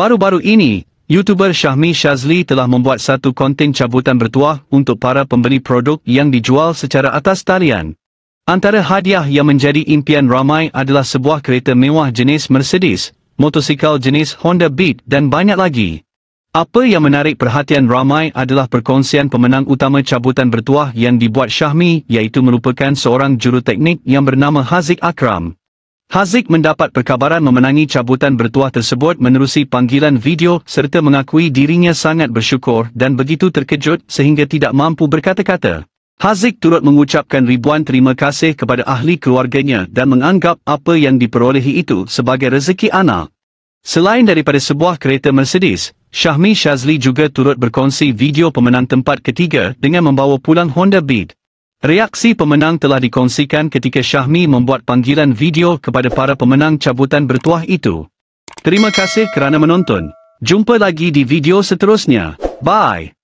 Baru-baru ini, YouTuber Syahmi Shazli telah membuat satu konten cabutan bertuah untuk para pembeli produk yang dijual secara atas talian. Antara hadiah yang menjadi impian ramai adalah sebuah kereta mewah jenis Mercedes, motosikal jenis Honda Beat dan banyak lagi. Apa yang menarik perhatian ramai adalah perkongsian pemenang utama cabutan bertuah yang dibuat Syahmi iaitu merupakan seorang juruteknik yang bernama Haziq Akram. Haziq mendapat perkabaran memenangi cabutan bertuah tersebut menerusi panggilan video serta mengakui dirinya sangat bersyukur dan begitu terkejut sehingga tidak mampu berkata-kata. Haziq turut mengucapkan ribuan terima kasih kepada ahli keluarganya dan menganggap apa yang diperolehi itu sebagai rezeki anak. Selain daripada sebuah kereta Mercedes, Syahmi Shazli juga turut berkongsi video pemenang tempat ketiga dengan membawa pulang Honda Beat. Reaksi pemenang telah dikongsikan ketika Syahmi membuat panggilan video kepada para pemenang cabutan bertuah itu. Terima kasih kerana menonton. Jumpa lagi di video seterusnya. Bye!